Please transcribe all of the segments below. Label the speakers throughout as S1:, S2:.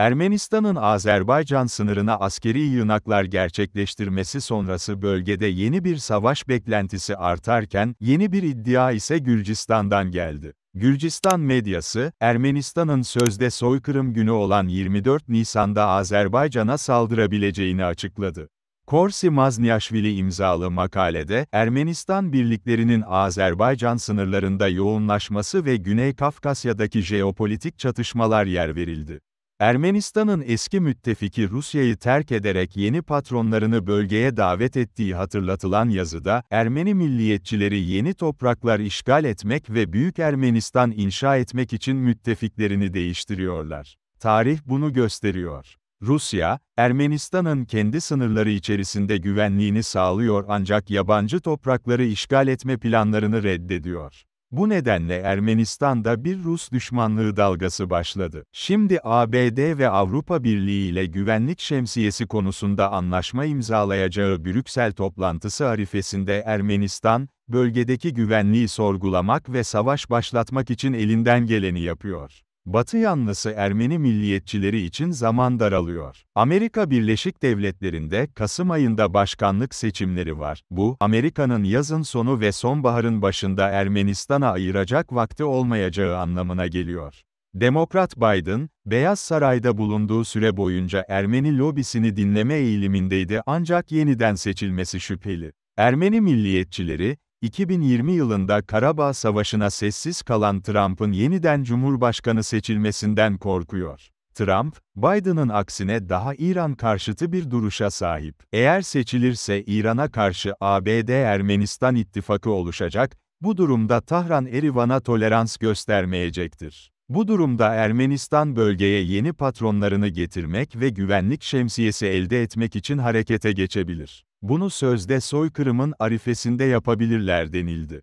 S1: Ermenistan'ın Azerbaycan sınırına askeri yığınaklar gerçekleştirmesi sonrası bölgede yeni bir savaş beklentisi artarken, yeni bir iddia ise Gürcistan'dan geldi. Gürcistan medyası, Ermenistan'ın sözde soykırım günü olan 24 Nisan'da Azerbaycan'a saldırabileceğini açıkladı. Korsi Mazniashvili imzalı makalede, Ermenistan birliklerinin Azerbaycan sınırlarında yoğunlaşması ve Güney Kafkasya'daki jeopolitik çatışmalar yer verildi. Ermenistan'ın eski müttefiki Rusya'yı terk ederek yeni patronlarını bölgeye davet ettiği hatırlatılan yazıda, Ermeni milliyetçileri yeni topraklar işgal etmek ve Büyük Ermenistan inşa etmek için müttefiklerini değiştiriyorlar. Tarih bunu gösteriyor. Rusya, Ermenistan'ın kendi sınırları içerisinde güvenliğini sağlıyor ancak yabancı toprakları işgal etme planlarını reddediyor. Bu nedenle Ermenistan'da bir Rus düşmanlığı dalgası başladı. Şimdi ABD ve Avrupa Birliği ile güvenlik şemsiyesi konusunda anlaşma imzalayacağı Brüksel toplantısı arifesinde Ermenistan, bölgedeki güvenliği sorgulamak ve savaş başlatmak için elinden geleni yapıyor. Batı yanlısı Ermeni milliyetçileri için zaman daralıyor. Amerika Birleşik Devletleri'nde Kasım ayında başkanlık seçimleri var. Bu, Amerika'nın yazın sonu ve sonbaharın başında Ermenistan'a ayıracak vakti olmayacağı anlamına geliyor. Demokrat Biden, Beyaz Saray'da bulunduğu süre boyunca Ermeni lobisini dinleme eğilimindeydi ancak yeniden seçilmesi şüpheli. Ermeni milliyetçileri, 2020 yılında Karabağ Savaşı'na sessiz kalan Trump'ın yeniden Cumhurbaşkanı seçilmesinden korkuyor. Trump, Biden'ın aksine daha İran karşıtı bir duruşa sahip. Eğer seçilirse İran'a karşı ABD-Ermenistan ittifakı oluşacak, bu durumda Tahran Erivan'a tolerans göstermeyecektir. Bu durumda Ermenistan bölgeye yeni patronlarını getirmek ve güvenlik şemsiyesi elde etmek için harekete geçebilir. Bunu sözde soykırımın arifesinde yapabilirler denildi.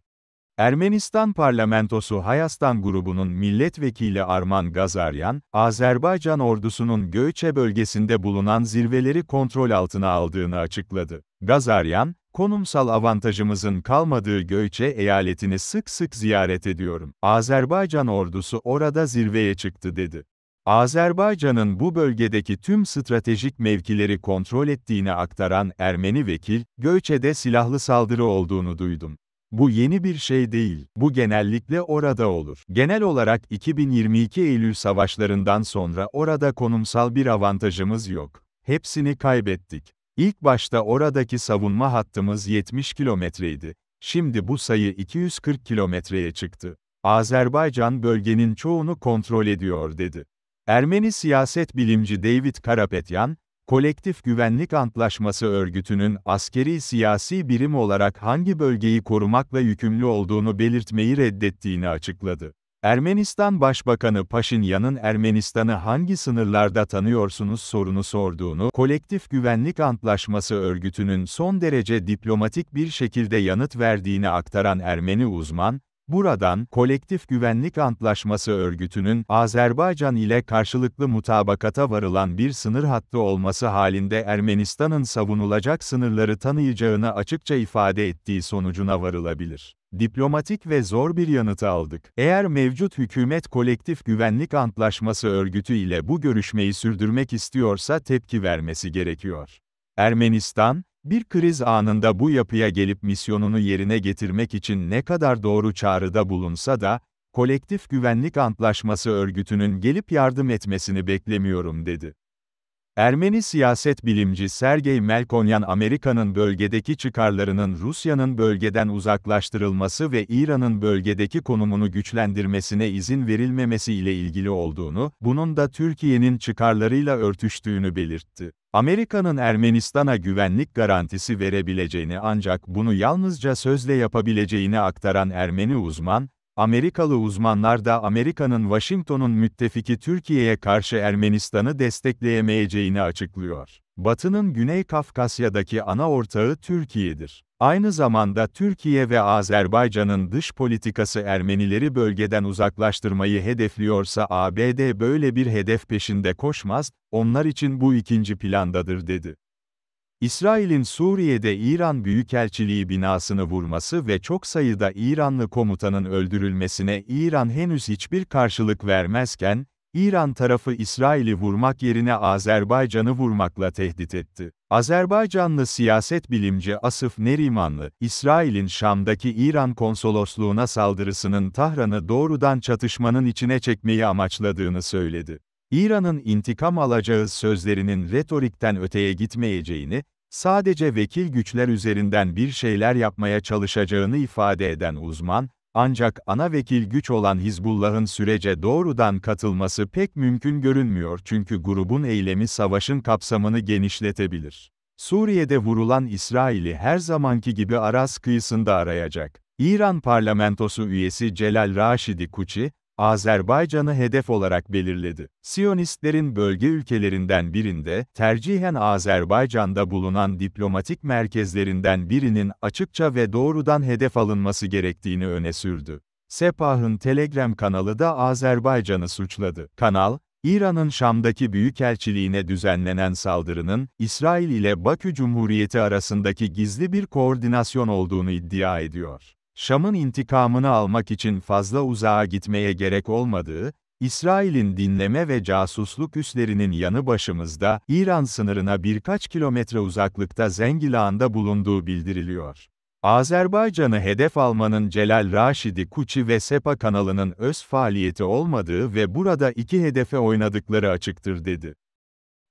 S1: Ermenistan parlamentosu Hayastan grubunun milletvekili Arman Gazaryan, Azerbaycan ordusunun Göçe bölgesinde bulunan zirveleri kontrol altına aldığını açıkladı. Gazaryan, konumsal avantajımızın kalmadığı Göçe eyaletini sık sık ziyaret ediyorum. Azerbaycan ordusu orada zirveye çıktı dedi. Azerbaycan'ın bu bölgedeki tüm stratejik mevkileri kontrol ettiğini aktaran Ermeni vekil, Göçede silahlı saldırı olduğunu duydum. Bu yeni bir şey değil, bu genellikle orada olur. Genel olarak 2022 Eylül savaşlarından sonra orada konumsal bir avantajımız yok. Hepsini kaybettik. İlk başta oradaki savunma hattımız 70 kilometreydi. Şimdi bu sayı 240 kilometreye çıktı. Azerbaycan bölgenin çoğunu kontrol ediyor dedi. Ermeni siyaset bilimci David Karapetyan, Kolektif Güvenlik Antlaşması Örgütü'nün askeri siyasi birim olarak hangi bölgeyi korumakla yükümlü olduğunu belirtmeyi reddettiğini açıkladı. Ermenistan Başbakanı Paşinyan'ın Ermenistan'ı hangi sınırlarda tanıyorsunuz sorunu sorduğunu, Kolektif Güvenlik Antlaşması Örgütü'nün son derece diplomatik bir şekilde yanıt verdiğini aktaran Ermeni uzman, Buradan, Kolektif Güvenlik Antlaşması Örgütü'nün, Azerbaycan ile karşılıklı mutabakata varılan bir sınır hattı olması halinde Ermenistan'ın savunulacak sınırları tanıyacağını açıkça ifade ettiği sonucuna varılabilir. Diplomatik ve zor bir yanıtı aldık. Eğer mevcut hükümet kolektif güvenlik antlaşması örgütü ile bu görüşmeyi sürdürmek istiyorsa tepki vermesi gerekiyor. Ermenistan, bir kriz anında bu yapıya gelip misyonunu yerine getirmek için ne kadar doğru çağrıda bulunsa da, Kolektif Güvenlik Antlaşması örgütünün gelip yardım etmesini beklemiyorum dedi. Ermeni siyaset bilimci Sergey Melkonyan Amerika'nın bölgedeki çıkarlarının Rusya'nın bölgeden uzaklaştırılması ve İran'ın bölgedeki konumunu güçlendirmesine izin verilmemesi ile ilgili olduğunu, bunun da Türkiye'nin çıkarlarıyla örtüştüğünü belirtti. Amerika'nın Ermenistan'a güvenlik garantisi verebileceğini ancak bunu yalnızca sözle yapabileceğini aktaran Ermeni uzman, Amerikalı uzmanlar da Amerika'nın Washington'un müttefiki Türkiye'ye karşı Ermenistan'ı destekleyemeyeceğini açıklıyor. Batı'nın Güney Kafkasya'daki ana ortağı Türkiye'dir. Aynı zamanda Türkiye ve Azerbaycan'ın dış politikası Ermenileri bölgeden uzaklaştırmayı hedefliyorsa ABD böyle bir hedef peşinde koşmaz, onlar için bu ikinci plandadır dedi. İsrail'in Suriye'de İran Büyükelçiliği binasını vurması ve çok sayıda İranlı komutanın öldürülmesine İran henüz hiçbir karşılık vermezken, İran tarafı İsrail'i vurmak yerine Azerbaycan'ı vurmakla tehdit etti. Azerbaycanlı siyaset bilimci Asif Nerimanlı, İsrail'in Şam'daki İran konsolosluğuna saldırısının Tahran'ı doğrudan çatışmanın içine çekmeyi amaçladığını söyledi. İran'ın intikam alacağı sözlerinin retorikten öteye gitmeyeceğini, sadece vekil güçler üzerinden bir şeyler yapmaya çalışacağını ifade eden uzman, ancak ana vekil güç olan Hizbullah'ın sürece doğrudan katılması pek mümkün görünmüyor çünkü grubun eylemi savaşın kapsamını genişletebilir. Suriye'de vurulan İsrail'i her zamanki gibi Aras kıyısında arayacak. İran parlamentosu üyesi Celal Raşidi Kuçi, Azerbaycan'ı hedef olarak belirledi. Siyonistlerin bölge ülkelerinden birinde, tercihen Azerbaycan'da bulunan diplomatik merkezlerinden birinin açıkça ve doğrudan hedef alınması gerektiğini öne sürdü. Sepah'ın Telegram kanalı da Azerbaycan'ı suçladı. Kanal, İran'ın Şam'daki büyükelçiliğine düzenlenen saldırının, İsrail ile Bakü Cumhuriyeti arasındaki gizli bir koordinasyon olduğunu iddia ediyor. Şam'ın intikamını almak için fazla uzağa gitmeye gerek olmadığı, İsrail'in dinleme ve casusluk üslerinin yanı başımızda, İran sınırına birkaç kilometre uzaklıkta Zengilağan'da bulunduğu bildiriliyor. Azerbaycan'ı hedef almanın Celal Raşidi Kuçi ve Sepa kanalının öz faaliyeti olmadığı ve burada iki hedefe oynadıkları açıktır dedi.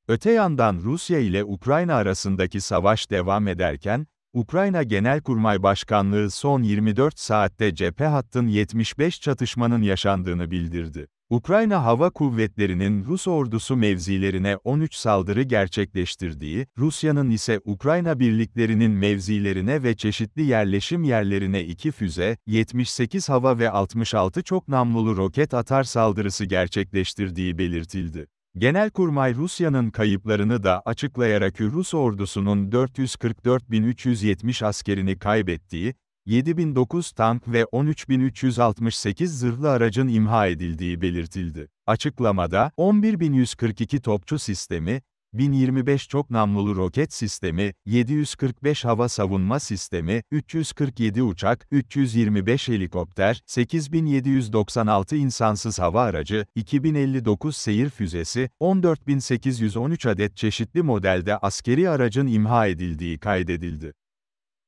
S1: Öte yandan Rusya ile Ukrayna arasındaki savaş devam ederken, Ukrayna Genelkurmay Başkanlığı son 24 saatte cephe hattın 75 çatışmanın yaşandığını bildirdi. Ukrayna Hava Kuvvetleri'nin Rus ordusu mevzilerine 13 saldırı gerçekleştirdiği, Rusya'nın ise Ukrayna birliklerinin mevzilerine ve çeşitli yerleşim yerlerine 2 füze, 78 hava ve 66 çok namlulu roket atar saldırısı gerçekleştirdiği belirtildi. Genelkurmay Rusya'nın kayıplarını da açıklayarak Rus ordusunun 444.370 askerini kaybettiği, 7009 tank ve 13.368 zırhlı aracın imha edildiği belirtildi. Açıklamada, 11.142 topçu sistemi, 1025 çok namlulu roket sistemi, 745 hava savunma sistemi, 347 uçak, 325 helikopter, 8796 insansız hava aracı, 2059 seyir füzesi, 14813 adet çeşitli modelde askeri aracın imha edildiği kaydedildi.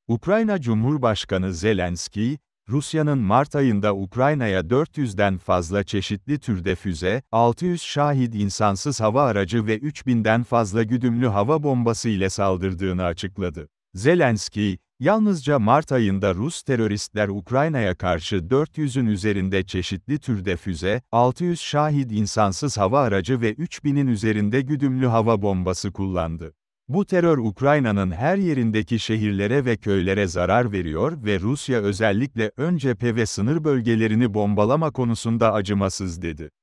S1: Ukrayna Cumhurbaşkanı Zelenski, Rusya'nın Mart ayında Ukrayna'ya 400'den fazla çeşitli türde füze, 600 şahit insansız hava aracı ve 3000'den fazla güdümlü hava bombası ile saldırdığını açıkladı. Zelenski, yalnızca Mart ayında Rus teröristler Ukrayna'ya karşı 400'ün üzerinde çeşitli türde füze, 600 şahit insansız hava aracı ve 3000'in üzerinde güdümlü hava bombası kullandı. Bu terör Ukrayna'nın her yerindeki şehirlere ve köylere zarar veriyor ve Rusya özellikle ön cephe ve sınır bölgelerini bombalama konusunda acımasız dedi.